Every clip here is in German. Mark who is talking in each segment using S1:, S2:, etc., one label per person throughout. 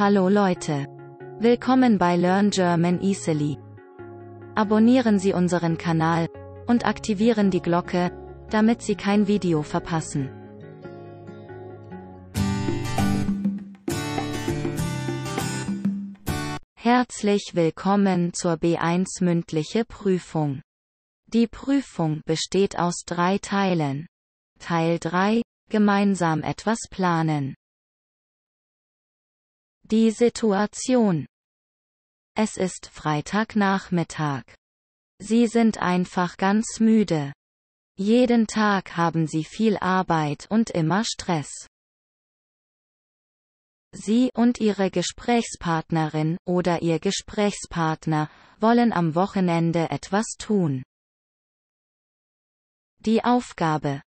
S1: Hallo Leute. Willkommen bei Learn German Easily. Abonnieren Sie unseren Kanal und aktivieren die Glocke, damit Sie kein Video verpassen. Herzlich willkommen zur B1 mündliche Prüfung. Die Prüfung besteht aus drei Teilen. Teil 3 Gemeinsam etwas planen. Die Situation. Es ist Freitagnachmittag. Sie sind einfach ganz müde. Jeden Tag haben sie viel Arbeit und immer Stress. Sie und ihre Gesprächspartnerin oder ihr Gesprächspartner wollen am Wochenende etwas tun. Die Aufgabe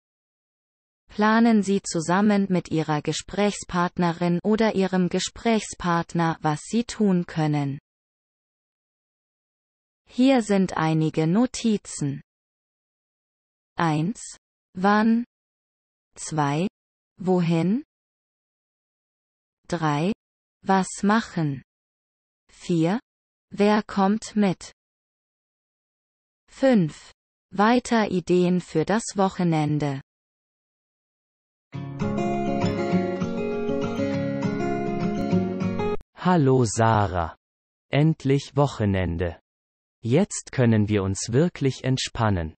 S1: planen Sie zusammen mit Ihrer Gesprächspartnerin oder Ihrem Gesprächspartner, was Sie tun können. Hier sind einige Notizen. 1. Wann? 2. Wohin? 3. Was machen? 4. Wer kommt mit? 5. Weiter Ideen für das Wochenende.
S2: Hallo Sarah. Endlich Wochenende. Jetzt können wir uns wirklich entspannen.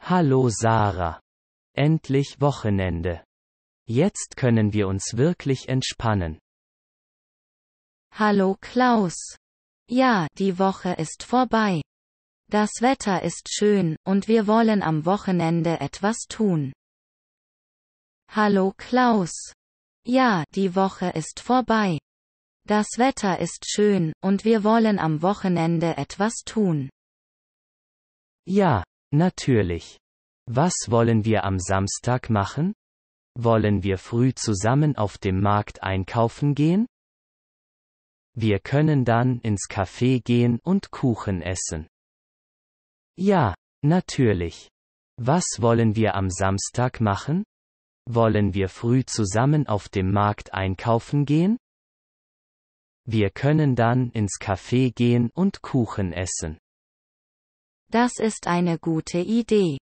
S2: Hallo Sarah. Endlich Wochenende. Jetzt können wir uns wirklich entspannen.
S1: Hallo Klaus. Ja, die Woche ist vorbei. Das Wetter ist schön, und wir wollen am Wochenende etwas tun. Hallo Klaus. Ja, die Woche ist vorbei. Das Wetter ist schön, und wir wollen am Wochenende etwas tun.
S2: Ja, natürlich. Was wollen wir am Samstag machen? Wollen wir früh zusammen auf dem Markt einkaufen gehen? Wir können dann ins Café gehen und Kuchen essen. Ja, natürlich. Was wollen wir am Samstag machen? Wollen wir früh zusammen auf dem Markt einkaufen gehen? Wir können dann ins Café gehen und Kuchen essen.
S1: Das ist eine gute Idee.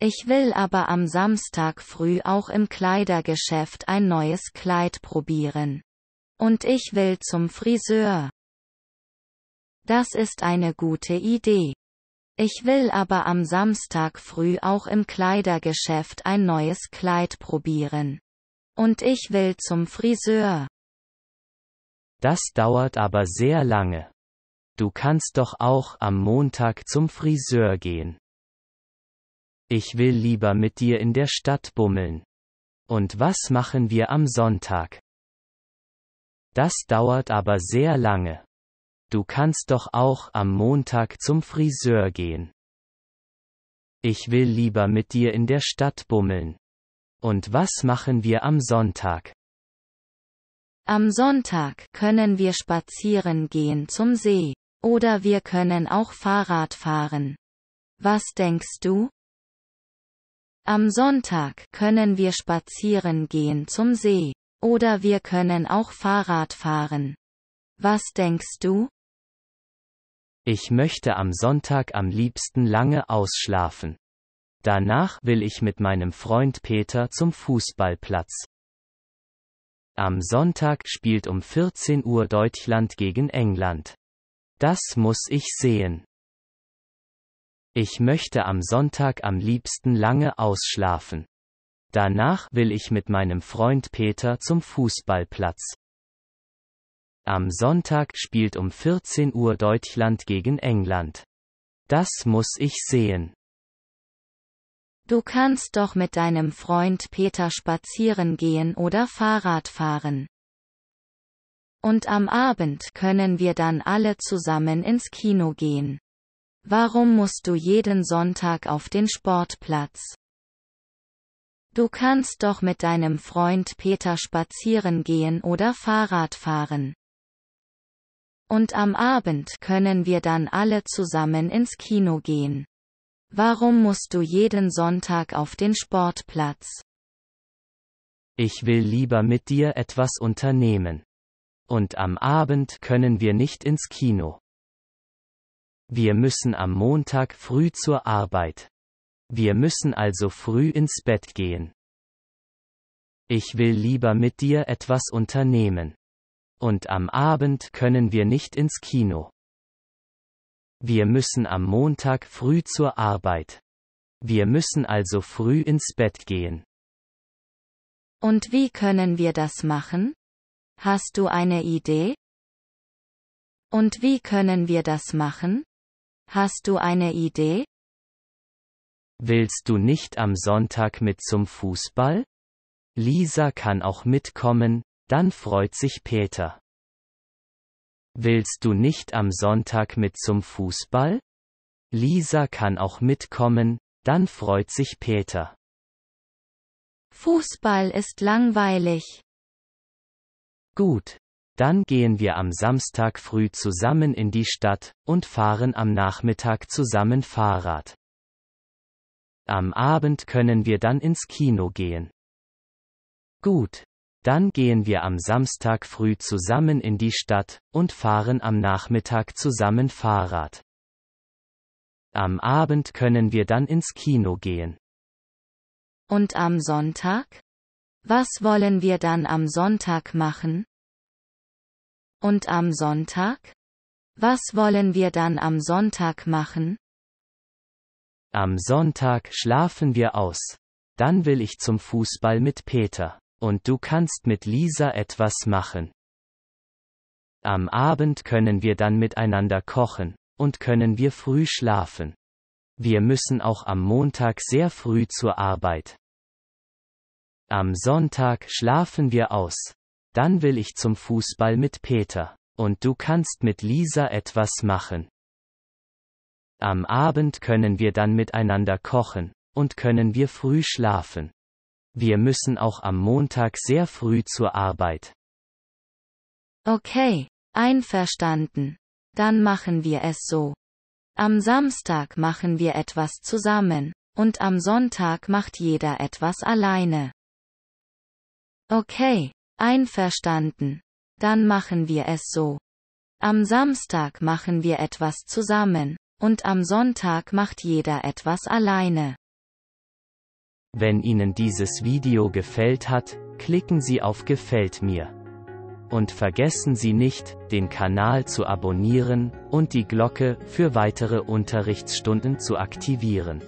S1: Ich will aber am Samstag früh auch im Kleidergeschäft ein neues Kleid probieren. Und ich will zum Friseur. Das ist eine gute Idee. Ich will aber am Samstag früh auch im Kleidergeschäft ein neues Kleid probieren. Und ich will zum Friseur.
S2: Das dauert aber sehr lange. Du kannst doch auch am Montag zum Friseur gehen. Ich will lieber mit dir in der Stadt bummeln. Und was machen wir am Sonntag? Das dauert aber sehr lange du kannst doch auch am Montag zum Friseur gehen. Ich will lieber mit dir in der Stadt bummeln. Und was machen wir am Sonntag?
S1: Am Sonntag können wir spazieren gehen zum See. Oder wir können auch Fahrrad fahren. Was denkst du? Am Sonntag können wir spazieren gehen zum See. Oder wir können auch Fahrrad fahren. Was denkst du?
S2: Ich möchte am Sonntag am liebsten lange ausschlafen. Danach will ich mit meinem Freund Peter zum Fußballplatz. Am Sonntag spielt um 14 Uhr Deutschland gegen England. Das muss ich sehen. Ich möchte am Sonntag am liebsten lange ausschlafen. Danach will ich mit meinem Freund Peter zum Fußballplatz. Am Sonntag spielt um 14 Uhr Deutschland gegen England. Das muss ich sehen.
S1: Du kannst doch mit deinem Freund Peter spazieren gehen oder Fahrrad fahren. Und am Abend können wir dann alle zusammen ins Kino gehen. Warum musst du jeden Sonntag auf den Sportplatz? Du kannst doch mit deinem Freund Peter spazieren gehen oder Fahrrad fahren. Und am Abend können wir dann alle zusammen ins Kino gehen. Warum musst du jeden Sonntag auf den Sportplatz?
S2: Ich will lieber mit dir etwas unternehmen. Und am Abend können wir nicht ins Kino. Wir müssen am Montag früh zur Arbeit. Wir müssen also früh ins Bett gehen. Ich will lieber mit dir etwas unternehmen. Und am Abend können wir nicht ins Kino. Wir müssen am Montag früh zur Arbeit. Wir müssen also früh ins Bett gehen.
S1: Und wie können wir das machen? Hast du eine Idee? Und wie können wir das machen? Hast du eine Idee?
S2: Willst du nicht am Sonntag mit zum Fußball? Lisa kann auch mitkommen, dann freut sich Peter. Willst du nicht am Sonntag mit zum Fußball? Lisa kann auch mitkommen, dann freut sich Peter.
S1: Fußball ist langweilig.
S2: Gut, dann gehen wir am Samstag früh zusammen in die Stadt und fahren am Nachmittag zusammen Fahrrad. Am Abend können wir dann ins Kino gehen. Gut, dann gehen wir am Samstag früh zusammen in die Stadt und fahren am Nachmittag zusammen Fahrrad. Am Abend können wir dann ins Kino gehen.
S1: Und am Sonntag? Was wollen wir dann am Sonntag machen? Und am Sonntag? Was wollen wir dann am Sonntag machen?
S2: Am Sonntag schlafen wir aus. Dann will ich zum Fußball mit Peter. Und du kannst mit Lisa etwas machen. Am Abend können wir dann miteinander kochen, und können wir früh schlafen. Wir müssen auch am Montag sehr früh zur Arbeit. Am Sonntag schlafen wir aus. Dann will ich zum Fußball mit Peter. Und du kannst mit Lisa etwas machen. Am Abend können wir dann miteinander kochen, und können wir früh schlafen. Wir müssen auch am Montag sehr früh zur Arbeit.
S1: Okay, einverstanden. Dann machen wir es so. Am Samstag machen wir etwas zusammen, und am Sonntag macht jeder etwas alleine. Okay, einverstanden. Dann machen wir es so. Am Samstag machen wir etwas zusammen, und am Sonntag macht jeder etwas alleine.
S2: Wenn Ihnen dieses Video gefällt hat, klicken Sie auf Gefällt mir. Und vergessen Sie nicht, den Kanal zu abonnieren und die Glocke für weitere Unterrichtsstunden zu aktivieren.